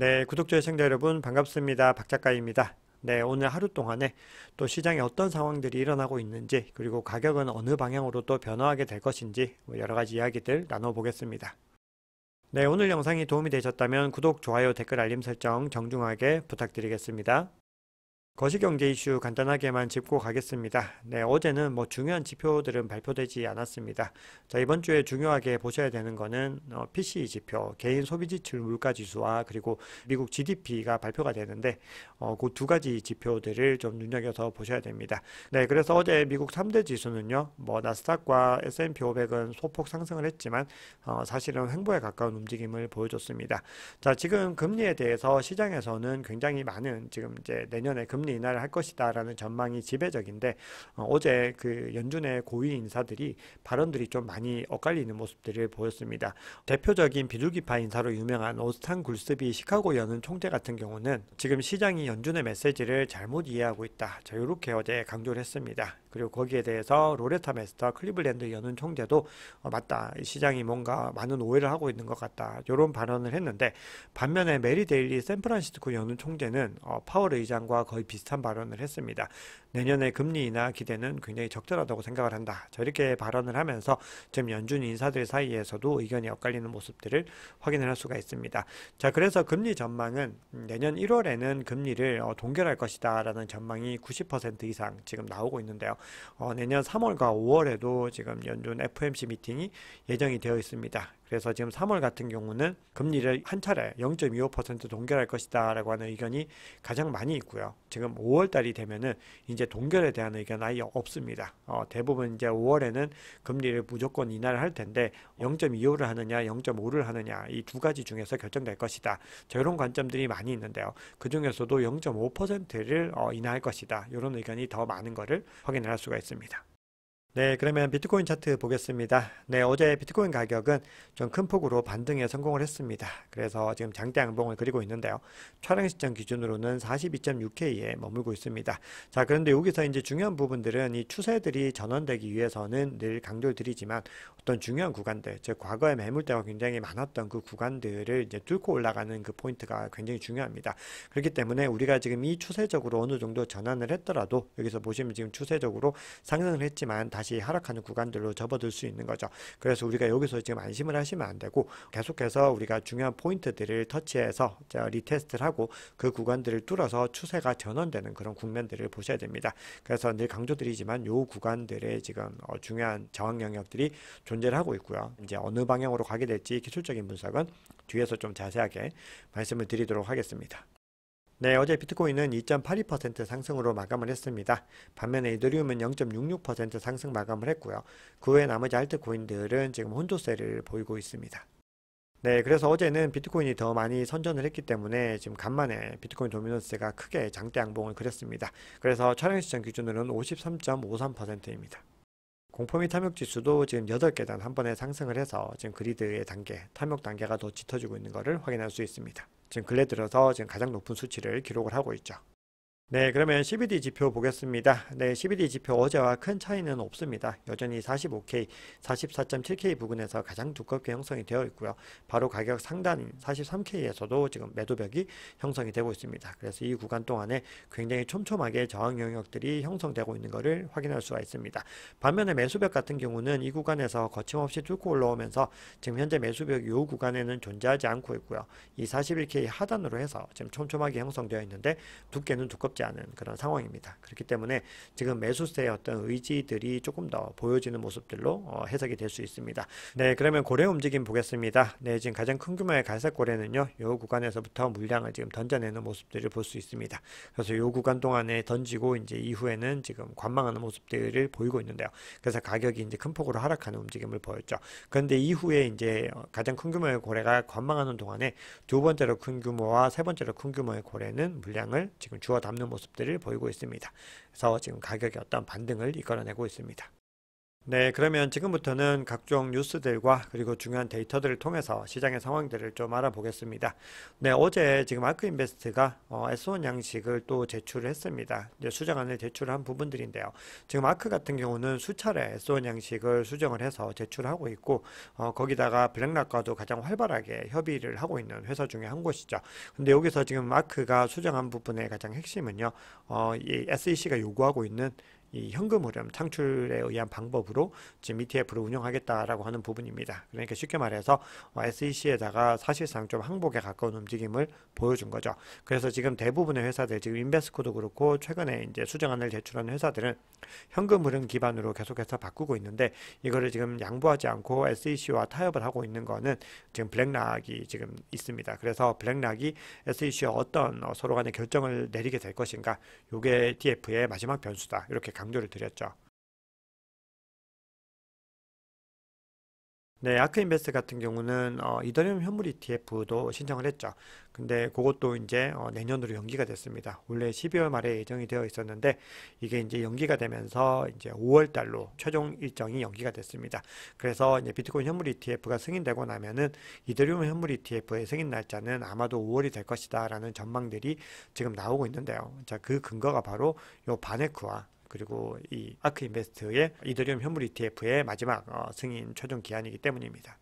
네, 구독자 시청자 여러분 반갑습니다. 박 작가입니다. 네, 오늘 하루 동안에 또 시장에 어떤 상황들이 일어나고 있는지 그리고 가격은 어느 방향으로 또 변화하게 될 것인지 뭐 여러 가지 이야기들 나눠보겠습니다. 네, 오늘 영상이 도움이 되셨다면 구독, 좋아요, 댓글, 알림 설정 정중하게 부탁드리겠습니다. 거시경제 이슈 간단하게만 짚고 가겠습니다. 네, 어제는 뭐 중요한 지표들은 발표되지 않았습니다. 자, 이번 주에 중요하게 보셔야 되는 거는 어, PCE 지표, 개인 소비 지출 물가 지수와 그리고 미국 GDP가 발표가 되는데 어, 그 두 가지 지표들을 좀 눈여겨서 보셔야 됩니다. 네, 그래서 어제 미국 3대 지수는요. 뭐 나스닥과 S&P 500은 소폭 상승을 했지만 어, 사실은 횡보에 가까운 움직임을 보여줬습니다. 자, 지금 금리에 대해서 시장에서는 굉장히 많은 지금 이제 내년에 금리 금리 인하를 할 것이다라는 전망이 지배적인데 어, 제그 연준의 고위 인사들이 발언들이 좀 많이 엇갈리는 모습들을 보였습니다. 대표적인 비둘기파 인사로 유명한 오스탄 굴스비 시카고 연은 총재 같은 경우는 지금 시장이 연준의 메시지를 잘못 이해하고 있다. 자, 이렇게 어제 강조를 했습니다. 그리고 거기에 대해서 로레타 메스터 클리블랜드 연은 총재도 어, 맞다. 시장이 뭔가 많은 오해를 하고 있는 것 같다. 이런 발언을 했는데 반면에 메리 데일리 샌프란시스코 연은 총재는 어, 파월 의장과 거의 비슷 비슷한 발언을 했습니다. 내년에 금리 인하 기대는 굉장히 적절하다고 생각을 한다. 저렇게 발언을 하면서 지금 연준 인사들 사이에서도 의견이 엇갈리는 모습들을 확인을 할 수가 있습니다. 자, 그래서 금리 전망은 내년 1월에는 금리를 어, 동결할 것이다라는 전망이 90% 이상 지금 나오고 있는데요. 어, 내년 3월과 5월에도 지금 연준 f m c 미팅이 예정이 되어 있습니다. 그래서 지금 3월 같은 경우는 금리를 한 차례 0.25% 동결할 것이다라고 하는 의견이 가장 많이 있고요. 지금 5월 달이 되면은 이제 동결에 대한 의견 아예 없습니다. 어, 대부분 이제 5월에는 금리를 무조건 인하를 할 텐데 0.25를 하느냐 0.5를 하느냐 이 두 가지 중에서 결정될 것이다. 저 이런 관점들이 많이 있는데요. 그 중에서도 0.5%를 어, 인하할 것이다. 이런 의견이 더 많은 것을 확인할 수가 있습니다. 네, 그러면 비트코인 차트 보겠습니다. 네, 어제 비트코인 가격은 좀 큰 폭으로 반등에 성공을 했습니다. 그래서 지금 장대 양봉을 그리고 있는데요. 촬영 시점 기준으로는 42.6K에 머물고 있습니다. 자, 그런데 여기서 이제 중요한 부분들은 이 추세들이 전환되기 위해서는 늘 강조를 드리지만 어떤 중요한 구간들, 즉 과거에 매물대가 굉장히 많았던 그 구간들을 이제 뚫고 올라가는 그 포인트가 굉장히 중요합니다. 그렇기 때문에 우리가 지금 이 추세적으로 어느 정도 전환을 했더라도 여기서 보시면 지금 추세적으로 상승을 했지만 다시 하락하는 구간들로 접어들 수 있는 거죠. 그래서 우리가 여기서 지금 안심을 하시면 안 되고 계속해서 우리가 중요한 포인트들을 터치해서 리테스트를 하고 그 구간들을 뚫어서 추세가 전환되는 그런 국면들을 보셔야 됩니다. 그래서 늘 강조드리지만 요 구간들의 지금 어 중요한 저항 영역들이 존재를 하고 있고요. 이제 어느 방향으로 가게 될지 기술적인 분석은 뒤에서 좀 자세하게 말씀을 드리도록 하겠습니다. 네, 어제 비트코인은 2.82% 상승으로 마감을 했습니다. 반면에 이더리움은 0.66% 상승 마감을 했고요. 그외에 나머지 알트코인들은 지금 혼조세를 보이고 있습니다. 네, 그래서 어제는 비트코인이 더 많이 선전을 했기 때문에 지금 간만에 비트코인 도미노스가 크게 장대 양봉을 그렸습니다. 그래서 촬영 시점 기준으로는 53.53%입니다. 공포 및 탐욕 지수도 지금 8계단 한 번에 상승을 해서 지금 그리드의 단계, 탐욕 단계가 더 짙어지고 있는 것을 확인할 수 있습니다. 지금 근래 들어서 지금 가장 높은 수치를 기록을 하고 있죠. 네, 그러면 CBD 지표 보겠습니다. 네, CBD 지표 어제와 큰 차이는 없습니다. 여전히 45K, 44.7K 부근에서 가장 두껍게 형성이 되어 있고요. 바로 가격 상단인 43K에서도 지금 매도벽이 형성이 되고 있습니다. 그래서 이 구간 동안에 굉장히 촘촘하게 저항 영역들이 형성되고 있는 것을 확인할 수가 있습니다. 반면에 매수벽 같은 경우는 이 구간에서 거침없이 뚫고 올라오면서 지금 현재 매수벽 이 구간에는 존재하지 않고 있고요. 이 41K 하단으로 해서 지금 촘촘하게 형성되어 있는데 두께는 두껍 쉽지 않은 그런 상황입니다. 그렇기 때문에 지금 매수세의 어떤 의지들이 조금 더 보여지는 모습들로 어, 해석이 될 수 있습니다. 네, 그러면 고래 움직임 보겠습니다. 네, 지금 가장 큰 규모의 갈색 고래는요, 요 구간에서부터 물량을 지금 던져내는 모습들을 볼 수 있습니다. 그래서 요 구간 동안에 던지고 이제 이후에는 지금 관망하는 모습들을 보이고 있는데요. 그래서 가격이 이제 큰 폭으로 하락하는 움직임을 보였죠. 그런데 이후에 이제 어, 가장 큰 규모의 고래가 관망하는 동안에 두 번째로 큰 규모와 세 번째로 큰 규모의 고래는 물량을 지금 주워 담는 모습들을 보이고 있습니다. 그래서 지금 가격이 어떤 반등을 이끌어내고 있습니다. 네, 그러면 지금부터는 각종 뉴스들과 그리고 중요한 데이터들을 통해서 시장의 상황들을 좀 알아보겠습니다. 네, 어제 지금 아크인베스트가 어, S1 양식을 또 제출을 했습니다. 이제 수정안을 제출한 부분들인데요. 지금 아크 같은 경우는 수차례 S1 양식을 수정을 해서 제출하고 있고 어, 거기다가 블랙락과도 가장 활발하게 협의를 하고 있는 회사 중에 한 곳이죠. 근데 여기서 지금 아크가 수정한 부분의 가장 핵심은요. 어, 이 SEC가 요구하고 있는 이 현금 흐름 창출에 의한 방법으로 지금 ETF를 운영하겠다라고 하는 부분입니다. 그러니까 쉽게 말해서 SEC에다가 사실상 좀 항복에 가까운 움직임을 보여준 거죠. 그래서 지금 대부분의 회사들 지금 인베스코도 그렇고 최근에 이제 수정안을 제출한 회사들은 현금 흐름 기반으로 계속해서 바꾸고 있는데 이거를 지금 양보하지 않고 SEC와 타협을 하고 있는 거는 지금 블랙락이 지금 있습니다. 그래서 블랙락이 SEC와 어떤 서로 간의 결정을 내리게 될 것인가 요게 TF의 마지막 변수다. 이렇게 강조를 드렸죠. 네, 아크인베스트 같은 경우는 어, 이더리움 현물 ETF도 신청을 했죠. 근데 그것도 이제 어, 내년으로 연기가 됐습니다. 원래 12월 말에 예정이 되어 있었는데 이게 이제 연기가 되면서 이제 5월 달로 최종 일정이 연기가 됐습니다. 그래서 이제 비트코인 현물 ETF가 승인되고 나면은 이더리움 현물 ETF의 승인 날짜는 아마도 5월이 될 것이다라는 전망들이 지금 나오고 있는데요. 자, 그 근거가 바로 요 바네크와 그리고 이 아크 인베스트의 이더리움 현물 ETF의 마지막 어, 승인 최종 기한이기 때문입니다.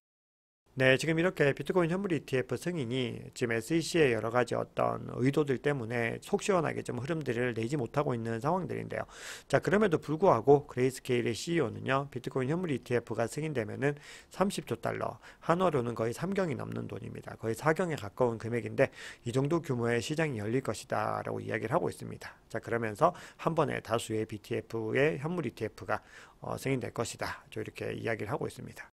네, 지금 이렇게 비트코인 현물 ETF 승인이 지금 SEC의 여러 가지 어떤 의도들 때문에 속 시원하게 좀 흐름들을 내지 못하고 있는 상황들인데요. 자, 그럼에도 불구하고 그레이스케일의 CEO는요, 비트코인 현물 ETF가 승인되면은 30조 달러, 한화로는 거의 3경이 넘는 돈입니다. 거의 4경에 가까운 금액인데 이 정도 규모의 시장이 열릴 것이다 라고 이야기를 하고 있습니다. 자, 그러면서 한 번에 다수의 BTF의 현물 ETF가 어, 승인될 것이다. 이렇게 이야기를 하고 있습니다.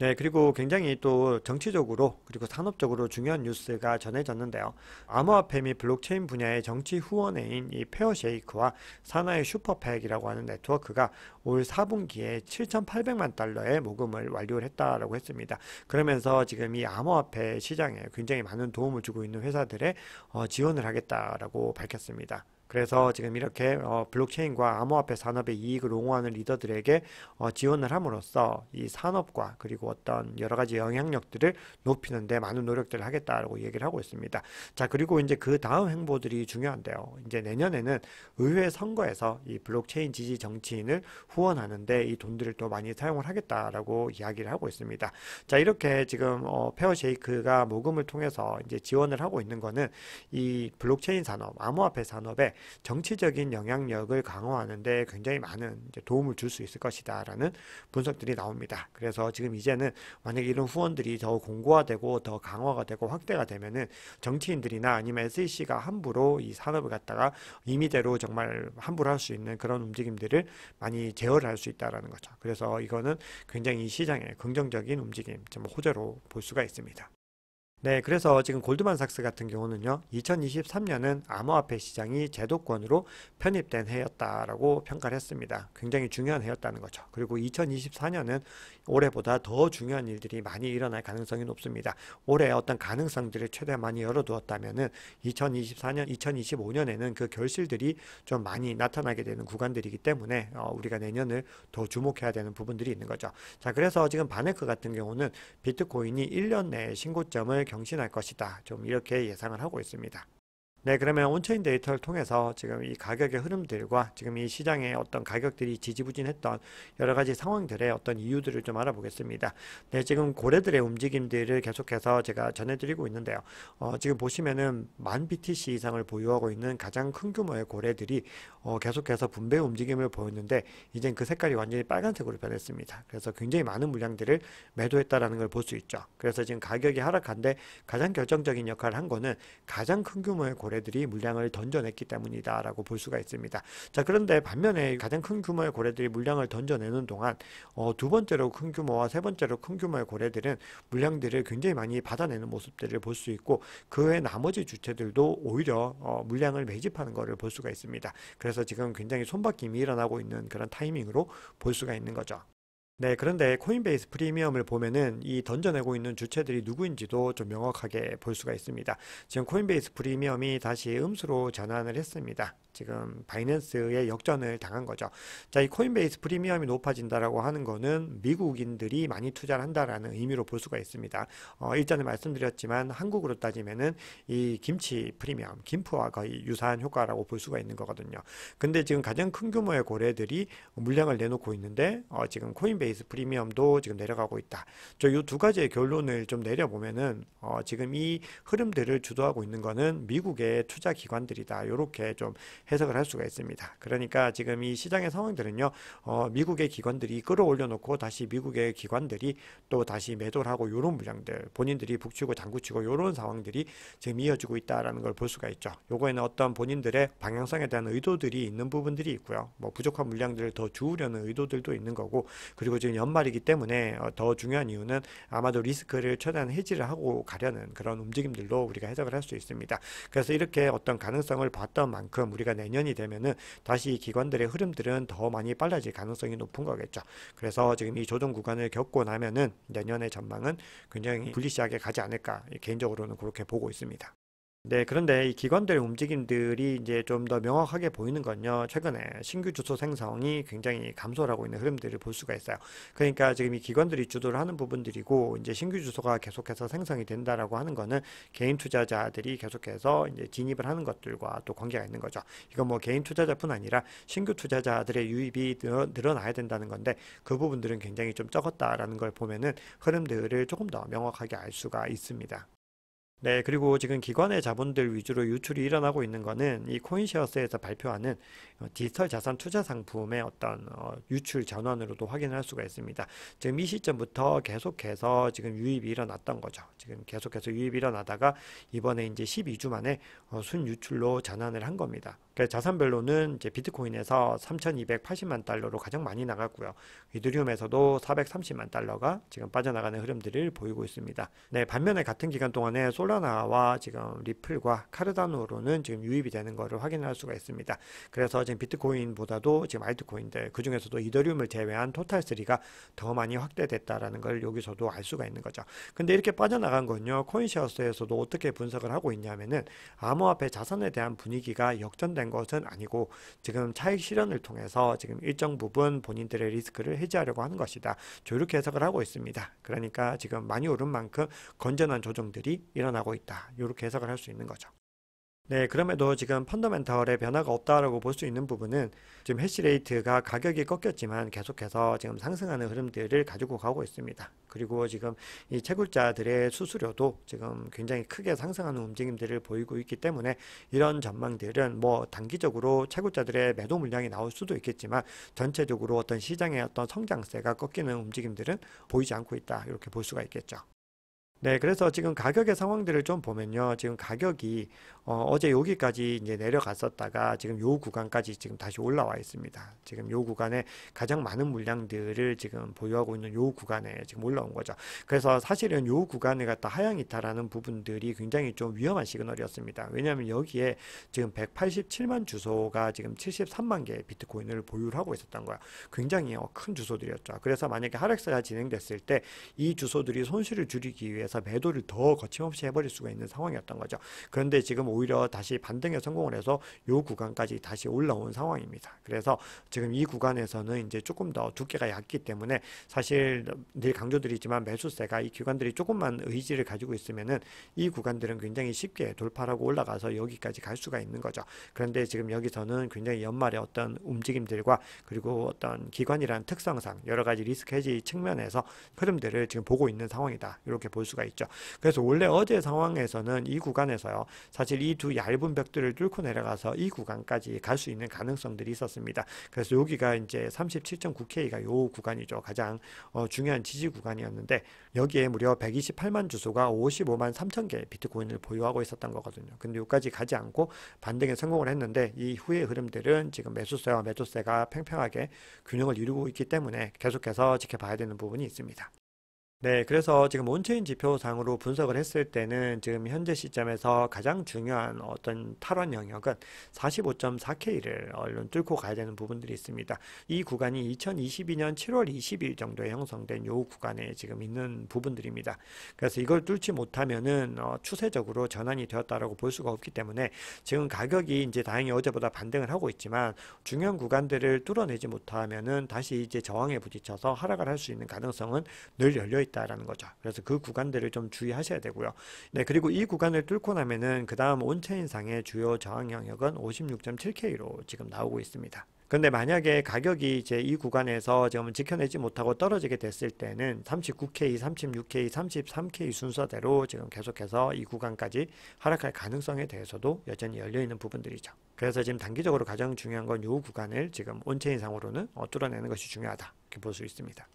네, 그리고 굉장히 또 정치적으로 그리고 산업적으로 중요한 뉴스가 전해졌는데요. 암호화폐 및 블록체인 분야의 정치 후원회인 이 페어쉐이크와 산하의 슈퍼팩이라고 하는 네트워크가 올 4분기에 7,800만 달러의 모금을 완료 했다라고 했습니다. 그러면서 지금 이 암호화폐 시장에 굉장히 많은 도움을 주고 있는 회사들의 어, 지원을 하겠다라고 밝혔습니다. 그래서 지금 이렇게 어, 블록체인과 암호화폐 산업의 이익을 옹호하는 리더들에게 어, 지원을 함으로써 이 산업과 그리고 어떤 여러 가지 영향력들을 높이는데 많은 노력들을 하겠다라고 얘기를 하고 있습니다. 자 그리고 이제 그 다음 행보들이 중요한데요. 이제 내년에는 의회 선거에서 이 블록체인 지지 정치인을 후원하는데 이 돈들을 또 많이 사용을 하겠다라고 이야기를 하고 있습니다. 자 이렇게 지금 어, 페어쉐이크가 모금을 통해서 이제 지원을 하고 있는 거는 이 블록체인 산업, 암호화폐 산업에 정치적인 영향력을 강화하는데 굉장히 많은 도움을 줄 수 있을 것이다라는 분석들이 나옵니다. 그래서 지금 이제는 만약 이런 후원들이 더 공고화되고 더 강화가 되고 확대가 되면은 정치인들이나 아니면 SEC가 함부로 이 산업을 갖다가 임의대로 정말 함부로 할 수 있는 그런 움직임들을 많이 제어할 수 있다라는 거죠. 그래서 이거는 굉장히 이시장에 긍정적인 움직임, 좀 호재로 볼 수가 있습니다. 네, 그래서 지금 골드만삭스 같은 경우는요, 2023년은 암호화폐 시장이 제도권으로 편입된 해였다라고 평가를 했습니다. 굉장히 중요한 해였다는 거죠. 그리고 2024년은 올해보다 더 중요한 일들이 많이 일어날 가능성이 높습니다. 올해 어떤 가능성들을 최대한 많이 열어두었다면은 2024년, 2025년에는 그 결실들이 좀 많이 나타나게 되는 구간들이기 때문에 어, 우리가 내년을 더 주목해야 되는 부분들이 있는 거죠. 자, 그래서 지금 바네크 같은 경우는 비트코인이 1년 내에 신고점을 경신할 것이다. 좀 이렇게 예상을 하고 있습니다. 네, 그러면 온체인 데이터를 통해서 지금 이 가격의 흐름들과 지금 이 시장의 어떤 가격들이 지지부진했던 여러 가지 상황들의 어떤 이유들을 좀 알아보겠습니다. 네, 지금 고래들의 움직임들을 계속해서 제가 전해드리고 있는데요. 어, 지금 보시면은 만 BTC 이상을 보유하고 있는 가장 큰 규모의 고래들이 어, 계속해서 분배 움직임을 보였는데 이젠 그 색깔이 완전히 빨간색으로 변했습니다. 그래서 굉장히 많은 물량들을 매도했다라는 걸 볼 수 있죠. 그래서 지금 가격이 하락한데 가장 결정적인 역할을 한 거는 가장 큰 규모의 고래 고래들이 물량을 던져냈기 때문이다라고 볼 수가 있습니다. 자 그런데 반면에 가장 큰 규모의 고래들이 물량을 던져내는 동안 어, 두 번째로 큰 규모와 세 번째로 큰 규모의 고래들은 물량들을 굉장히 많이 받아내는 모습들을 볼 수 있고 그 외 나머지 주체들도 오히려 어, 물량을 매집하는 것을 볼 수가 있습니다. 그래서 지금 굉장히 손바뀜이 일어나고 있는 그런 타이밍으로 볼 수가 있는 거죠. 네, 그런데 코인베이스 프리미엄을 보면은 이 던져내고 있는 주체들이 누구인지도 좀 명확하게 볼 수가 있습니다. 지금 코인베이스 프리미엄이 다시 음수로 전환을 했습니다. 지금 바이낸스의 역전을 당한 거죠. 자, 이 코인베이스 프리미엄이 높아진다라고 하는 거는 미국인들이 많이 투자를 한다라는 의미로 볼 수가 있습니다. 어, 일전에 말씀드렸지만 한국으로 따지면은 이 김치 프리미엄, 김프와 거의 유사한 효과라고 볼 수가 있는 거거든요. 근데 지금 가장 큰 규모의 고래들이 물량을 내놓고 있는데 어, 지금 코인베이스 프리미엄도 지금 내려가고 있다. 저 이 두 가지의 결론을 좀 내려보면은 어, 지금 이 흐름들을 주도하고 있는 거는 미국의 투자 기관들이다. 이렇게 좀 해석을 할 수가 있습니다. 그러니까 지금 이 시장의 상황들은요, 어, 미국의 기관들이 끌어올려 놓고 다시 미국의 기관들이 또 다시 매도를 하고 요런 물량들, 본인들이 북치고 당구치고요런 상황들이 지금 이어지고 있다라는 걸 볼 수가 있죠. 요거에는 어떤 본인들의 방향성에 대한 의도들이 있는 부분들이 있고요. 뭐 부족한 물량들을 더 주우려는 의도들도 있는 거고, 그리고 지금 연말이기 때문에 어, 더 중요한 이유는 아마도 리스크를 최대한 해지를 하고 가려는 그런 움직임들로 우리가 해석을 할 수 있습니다. 그래서 이렇게 어떤 가능성을 봤던 만큼 우리가 그러니 내년이 되면은 다시 기관들의 흐름들은 더 많이 빨라질 가능성이 높은 거겠죠. 그래서 지금 이 조정 구간을 겪고 나면은 내년의 전망은 굉장히 불리시하게 가지 않을까 개인적으로는 그렇게 보고 있습니다. 네, 그런데 이 기관들의 움직임들이 이제 좀 더 명확하게 보이는 건요. 최근에 신규 주소 생성이 굉장히 감소하고 있는 흐름들을 볼 수가 있어요. 그러니까 지금 이 기관들이 주도를 하는 부분들이고 이제 신규 주소가 계속해서 생성이 된다라고 하는 거는 개인 투자자들이 계속해서 이제 진입을 하는 것들과 또 관계가 있는 거죠. 이건 뭐 개인 투자자뿐 아니라 신규 투자자들의 유입이 늘어나야 된다는 건데 그 부분들은 굉장히 좀 적었다라는 걸 보면은 흐름들을 조금 더 명확하게 알 수가 있습니다. 네, 그리고 지금 기관의 자본들 위주로 유출이 일어나고 있는 거는 이 코인시어스에서 발표하는 어, 디지털 자산 투자 상품의 어떤 어, 유출 전환으로도 확인할 수가 있습니다. 지금 이 시점부터 계속해서 지금 유입이 일어났던 거죠. 지금 계속해서 유입이 일어나다가 이번에 이제 12주 만에 어, 순유출로 전환을 한 겁니다. 그래서 자산별로는 이제 비트코인에서 3,280만 달러로 가장 많이 나갔고요. 이더리움에서도 430만 달러가 지금 빠져나가는 흐름들을 보이고 있습니다. 네, 반면에 같은 기간 동안에 솔라나와 지금 리플과 카르다노로는 지금 유입이 되는 것을 확인할 수가 있습니다. 그래서 지금 비트코인보다도 지금 알트코인들 그 중에서도 이더리움을 제외한 토탈3가 더 많이 확대됐다라는 걸 여기서도 알 수가 있는 거죠. 근데 이렇게 빠져나간 건요. 코인시어스에서도 어떻게 분석을 하고 있냐면은 암호화폐 자산에 대한 분위기가 역전된 있는 것은 아니고 지금 차익 실현을 통해서 지금 일정 부분 본인들의 리스크를 해지하려고 하는 것이다. 이렇게 해석을 하고 있습니다. 그러니까 지금 많이 오른 만큼 건전한 조정들이 일어나고 있다. 이렇게 해석을 할 수 있는 거죠. 네, 그럼에도 지금 펀더멘털의 변화가 없다라고 볼 수 있는 부분은 지금 해시레이트가 가격이 꺾였지만 계속해서 지금 상승하는 흐름들을 가지고 가고 있습니다. 그리고 지금 이 채굴자들의 수수료도 지금 굉장히 크게 상승하는 움직임들을 보이고 있기 때문에 이런 전망들은 뭐 단기적으로 채굴자들의 매도 물량이 나올 수도 있겠지만 전체적으로 어떤 시장의 어떤 성장세가 꺾이는 움직임들은 보이지 않고 있다. 이렇게 볼 수가 있겠죠. 네, 그래서 지금 가격의 상황들을 좀 보면요. 지금 가격이 어, 제 여기까지 이제 내려갔었다가 지금 요 구간까지 지금 다시 올라와 있습니다. 지금 요 구간에 가장 많은 물량들을 지금 보유하고 있는 요 구간에 지금 올라온 거죠. 그래서 사실은 요 구간에 갖다 하향 이탈하는 부분들이 굉장히 좀 위험한 시그널이었습니다. 왜냐하면 여기에 지금 187만 주소가 지금 73만 개의 비트코인을 보유를 하고 있었던 거야. 굉장히 어, 큰 주소들이었죠. 그래서 만약에 하락세가 진행됐을 때 이 주소들이 손실을 줄이기 위해 해서 매도를 더 거침없이 해버릴 수가 있는 상황이었던 거죠. 그런데 지금 오히려 다시 반등에 성공을 해서 요 구간까지 다시 올라온 상황입니다. 그래서 지금 이 구간에서는 이제 조금 더 두께가 얕기 때문에 사실 늘 강조드리지만 매수세가 이 기관들이 조금만 의지를 가지고 있으면은 이 구간들은 굉장히 쉽게 돌파하고 올라가서 여기까지 갈 수가 있는 거죠. 그런데 지금 여기서는 굉장히 연말에 어떤 움직임들과 그리고 어떤 기관이란 특성상 여러 가지 리스크 해지 측면에서 흐름들을 지금 보고 있는 상황이다. 이렇게 볼 수가 수가 있죠. 그래서 원래 어제 상황에서는 이 구간에서요. 사실 이 두 얇은 벽들을 뚫고 내려가서 이 구간까지 갈 수 있는 가능성들이 있었습니다. 그래서 여기가 이제 37.9K가 요 구간이죠. 가장 어, 중요한 지지 구간이었는데 여기에 무려 128만 주소가 55만 3천 개의 비트코인을 보유하고 있었던 거거든요. 근데 여기까지 가지 않고 반등에 성공을 했는데 이 후의 흐름들은 지금 매수세와 매도세가 팽팽하게 균형을 이루고 있기 때문에 계속해서 지켜봐야 되는 부분이 있습니다. 네, 그래서 지금 온체인 지표상으로 분석을 했을 때는 지금 현재 시점에서 가장 중요한 어떤 탈원 영역은 45.4K를 얼른 뚫고 가야 되는 부분들이 있습니다. 이 구간이 2022년 7월 20일 정도에 형성된 요 구간에 지금 있는 부분들입니다. 그래서 이걸 뚫지 못하면은 어, 추세적으로 전환이 되었다라고 볼 수가 없기 때문에 지금 가격이 이제 다행히 어제보다 반등을 하고 있지만 중요한 구간들을 뚫어내지 못하면은 다시 이제 저항에 부딪혀서 하락을 할 수 있는 가능성은 늘 열려 있다. 있다라는 거죠. 그래서 그 구간들을 좀 주의하셔야 되고요. 네, 그리고 이 구간을 뚫고 나면은 그 다음 온체인상의 주요 저항 영역은 56.7K로 지금 나오고 있습니다. 근데 만약에 가격이 이제 이 구간에서 지금 지켜내지 못하고 떨어지게 됐을 때는 39K, 36K, 33K 순서대로 지금 계속해서 이 구간까지 하락할 가능성에 대해서도 여전히 열려있는 부분들이죠. 그래서 지금 단기적으로 가장 중요한 건 이 구간을 지금 온체인상으로는 어, 뚫어내는 것이 중요하다. 이렇게 볼 수 있습니다.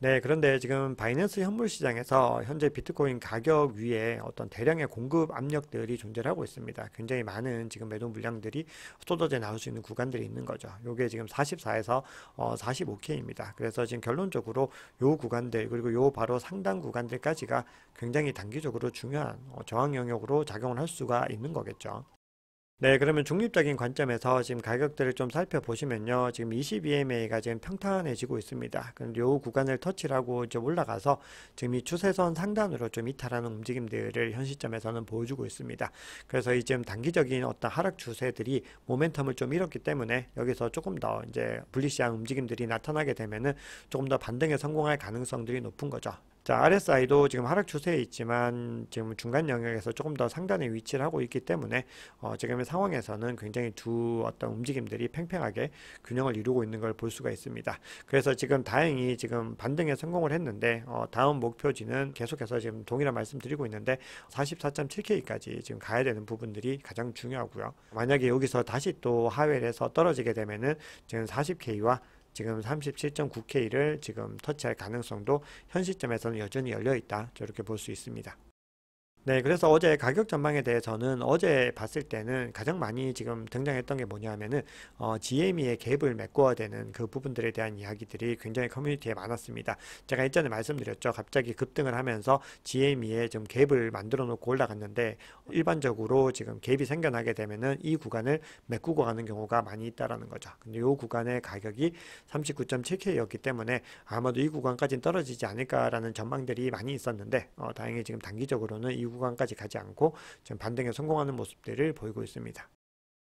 네, 그런데 지금 바이낸스 현물 시장에서 현재 비트코인 가격 위에 어떤 대량의 공급 압력들이 존재하고 있습니다. 굉장히 많은 지금 매도 물량들이 쏟아져 나올 수 있는 구간들이 있는 거죠. 요게 지금 44에서 어, 45K입니다. 그래서 지금 결론적으로 요 구간들 그리고 요 바로 상단 구간들까지가 굉장히 단기적으로 중요한 어, 저항 영역으로 작용을 할 수가 있는 거겠죠. 네, 그러면 중립적인 관점에서 지금 가격들을 좀 살펴보시면요. 지금 20EMA가 지금 평탄해지고 있습니다. 그런데 요 구간을 터치라고좀 올라가서 지금 이 추세선 상단으로 좀 이탈하는 움직임들을 현 시점에서는 보여주고 있습니다. 그래서 이 지금 단기적인 어떤 하락 추세들이 모멘텀을 좀 잃었기 때문에 여기서 조금 더 이제 불리시한 움직임들이 나타나게 되면은 조금 더 반등에 성공할 가능성들이 높은 거죠. 자, RSI도 지금 하락 추세에 있지만 지금 중간 영역에서 조금 더 상단에 위치를 하고 있기 때문에 어, 지금의 상황에서는 굉장히 두 어떤 움직임들이 팽팽하게 균형을 이루고 있는 걸 볼 수가 있습니다. 그래서 지금 다행히 지금 반등에 성공을 했는데 어, 다음 목표지는 계속해서 지금 동일한 말씀드리고 있는데 44.7K까지 지금 가야 되는 부분들이 가장 중요하고요. 만약에 여기서 다시 또 하회를 해서 떨어지게 되면은 지금 40K와 지금 37.9K를 지금 터치할 가능성도 현 시점에서는 여전히 열려 있다. 저렇게 볼 수 있습니다. 네, 그래서 어제 가격 전망에 대해서는 어제 봤을 때는 가장 많이 지금 등장했던 게 뭐냐면은 하 어, GME의 갭을 메꿔야 되는 그 부분들에 대한 이야기들이 굉장히 커뮤니티에 많았습니다. 제가 일전에 말씀드렸죠. 갑자기 급등을 하면서 GME의 좀 갭을 만들어 놓고 올라갔는데 일반적으로 지금 갭이 생겨나게 되면은 이 구간을 메꾸고 가는 경우가 많이 있다라는 거죠. 근데 이 구간의 가격이 39.7K였기 때문에 아마도 이 구간까지는 떨어지지 않을까라는 전망들이 많이 있었는데 어, 다행히 지금 단기적으로는 이 구간 구간까지 가지 않고 반등에 성공하는 모습들을 보이고 있습니다.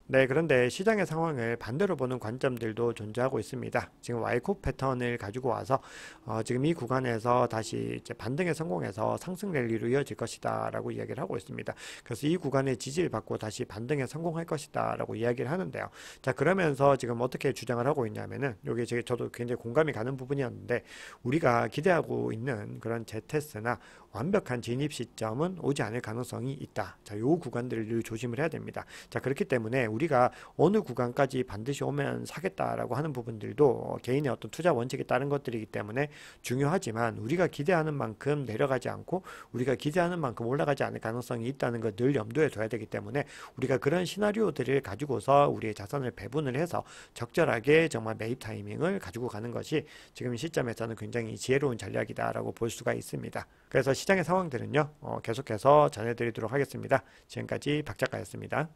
네, 그런데 시장의 상황을 반대로 보는 관점들도 존재하고 있습니다. 지금 와이코 패턴을 가지고 와서 어, 지금 이 구간에서 다시 이제 반등에 성공해서 상승 랠리로 이어질 것이다라고 이야기를 하고 있습니다. 그래서 이 구간에 지지를 받고 다시 반등에 성공할 것이다라고 이야기를 하는데요. 자, 그러면서 지금 어떻게 주장을 하고 있냐면은 이게 제 저도 굉장히 공감이 가는 부분이었는데 우리가 기대하고 있는 그런 재테스나 완벽한 진입 시점은 오지 않을 가능성이 있다. 자, 요 구간들을 조심을 해야 됩니다. 자, 그렇기 때문에 우리가 어느 구간까지 반드시 오면 사겠다라고 하는 부분들도 개인의 어떤 투자 원칙에 따른 것들이기 때문에 중요하지만 우리가 기대하는 만큼 내려가지 않고 우리가 기대하는 만큼 올라가지 않을 가능성이 있다는 걸늘 염두에 둬야 되기 때문에 우리가 그런 시나리오들을 가지고서 우리의 자산을 배분을 해서 적절하게 정말 매입 타이밍을 가지고 가는 것이 지금 시점에서는 굉장히 지혜로운 전략이다라고 볼 수가 있습니다. 그래서 시장의 상황들은요, 어, 계속해서 전해드리도록 하겠습니다. 지금까지 박 작가였습니다.